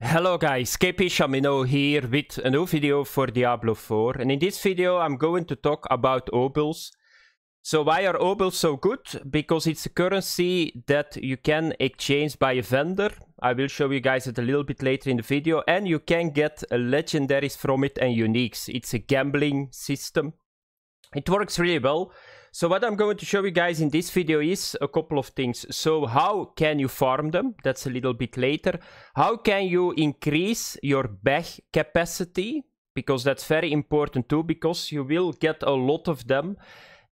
Hello guys, KP Chamino here with a new video for Diablo 4 and in this video I'm going to talk about Obels. So why are Obels so good? Because it's a currency that you can exchange by a vendor. I will show you guys it a little bit later in the video and you can get legendaries from it and uniques. It's a gambling system. It works really well. So what I'm going to show you guys in this video is a couple of things. So how can you farm them? That's a little bit later. How can you increase your bag capacity? Because that's very important too, because you will get a lot of them.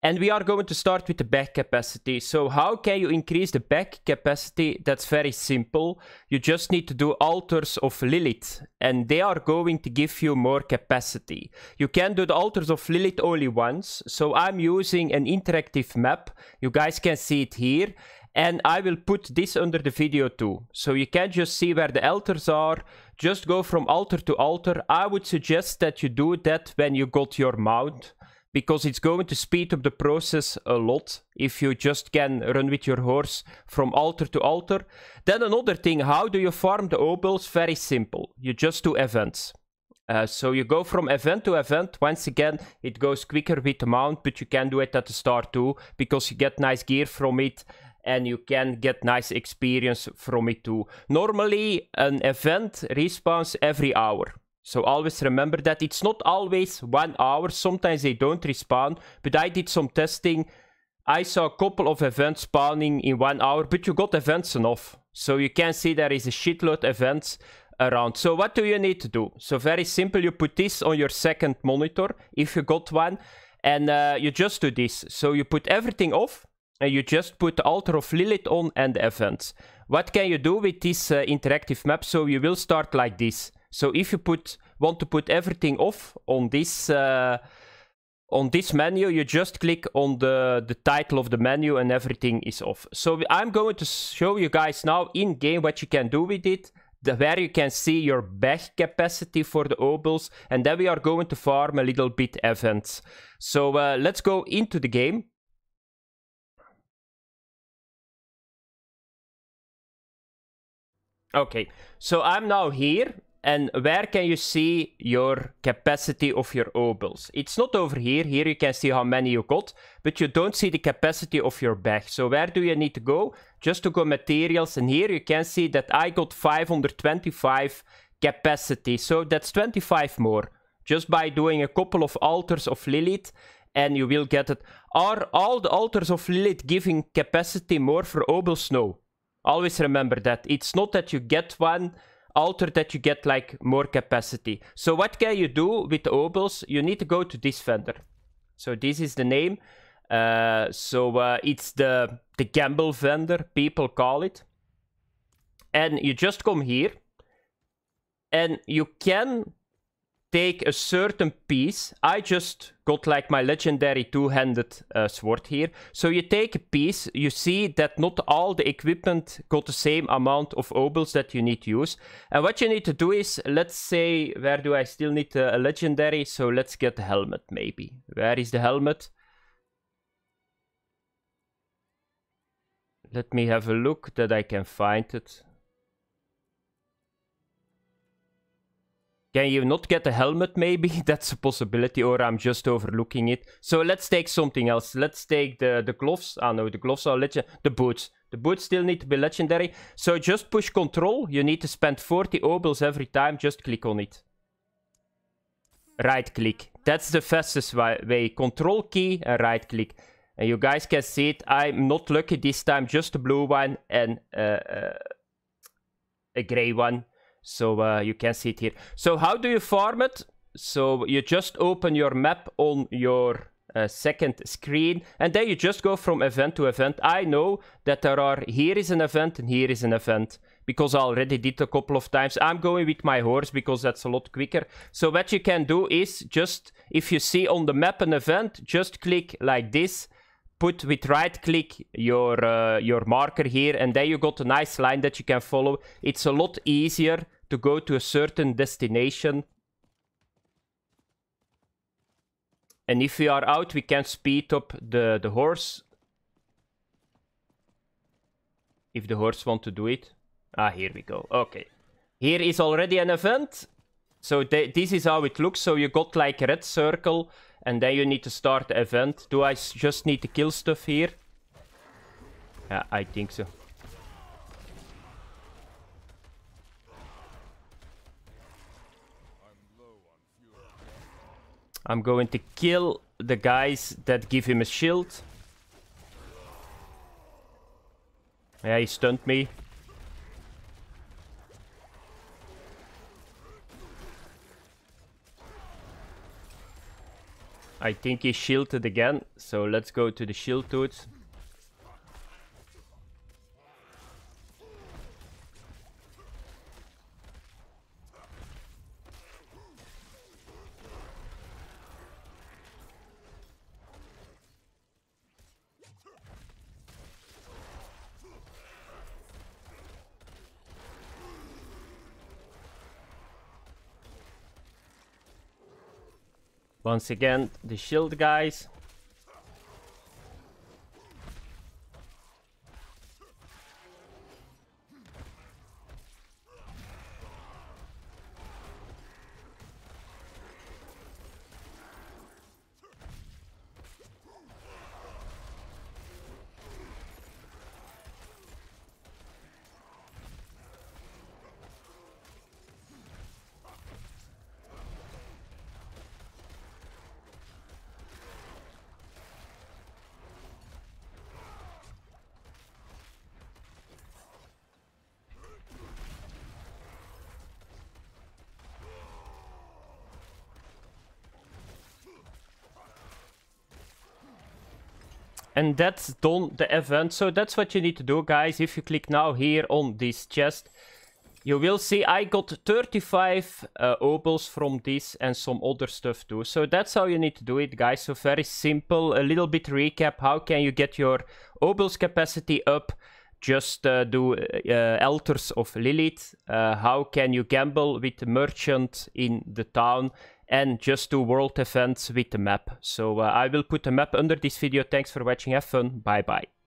And we are going to start with the back capacity. So how can you increase the back capacity? That's very simple. You just need to do altars of Lilith and they are going to give you more capacity. You can do the altars of Lilith only once. So I'm using an interactive map. You guys can see it here. And I will put this under the video too. So you can just see where the altars are. Just go from altar to altar. I would suggest that you do that when you got your mount because it's going to speed up the process a lot if you just can run with your horse from altar to altar. Then another thing, how do you farm the opals? Very simple. You just do events. Uh, so you go from event to event. Once again, it goes quicker with the mount, but you can do it at the start too because you get nice gear from it and you can get nice experience from it too. Normally, an event respawns every hour. So always remember that. It's not always one hour. Sometimes they don't respawn. But I did some testing. I saw a couple of events spawning in one hour. But you got events enough. So you can see there is a shitload events around. So what do you need to do? So very simple. You put this on your second monitor. If you got one. And uh, you just do this. So you put everything off. And you just put the altar of Lilith on and the events. What can you do with this uh, interactive map? So you will start like this. So if you put want to put everything off on this uh, on this menu, you just click on the, the title of the menu and everything is off. So I'm going to show you guys now in game what you can do with it, the, where you can see your back capacity for the obols, and then we are going to farm a little bit events. So uh, let's go into the game. Okay, so I'm now here and where can you see your capacity of your obels? It's not over here. Here you can see how many you got, but you don't see the capacity of your bag. So where do you need to go? Just to go materials. And here you can see that I got 525 capacity. So that's 25 more. Just by doing a couple of altars of Lilith and you will get it. Are all the altars of Lilith giving capacity more for obels? No. Always remember that. It's not that you get one alter that you get like more capacity. So what can you do with the You need to go to this vendor. So this is the name. Uh, so uh, it's the, the gamble vendor, people call it. And you just come here. And you can take a certain piece. I just got like my legendary two-handed uh, sword here. So you take a piece, you see that not all the equipment got the same amount of obols that you need to use. And what you need to do is, let's say, where do I still need a legendary? So let's get the helmet maybe. Where is the helmet? Let me have a look that I can find it. Can you not get a helmet, maybe? That's a possibility, or I'm just overlooking it. So let's take something else. Let's take the, the gloves. Ah, no, the gloves are legend. The boots. The boots still need to be legendary. So just push control. You need to spend 40 obels every time. Just click on it. Right click. That's the fastest way. Control key and uh, right click. And you guys can see it. I'm not lucky this time. Just a blue one and uh, uh, a gray one. So uh, you can see it here. So how do you farm it? So you just open your map on your uh, second screen and then you just go from event to event. I know that there are, here is an event and here is an event because I already did a couple of times. I'm going with my horse because that's a lot quicker. So what you can do is just, if you see on the map an event, just click like this put with right click your uh, your marker here and then you got a nice line that you can follow it's a lot easier to go to a certain destination. And if we are out, we can speed up the, the horse. If the horse want to do it. Ah, here we go. Okay. Here is already an event. So this is how it looks. So you got like red circle. And then you need to start the event. Do I just need to kill stuff here? Yeah, I think so. I'm going to kill the guys that give him a shield. Yeah, he stunned me. I think he shielded again, so let's go to the shield dudes. Once again, the shield guys. And that's done the event. So that's what you need to do, guys. If you click now here on this chest, you will see I got 35 uh, opals from this and some other stuff too. So that's how you need to do it, guys. So very simple. A little bit recap. How can you get your opals capacity up? Just uh, do uh, altars of Lilith. Uh, how can you gamble with the merchant in the town? and just do world events with the map. So uh, I will put the map under this video. Thanks for watching. Have fun. Bye bye.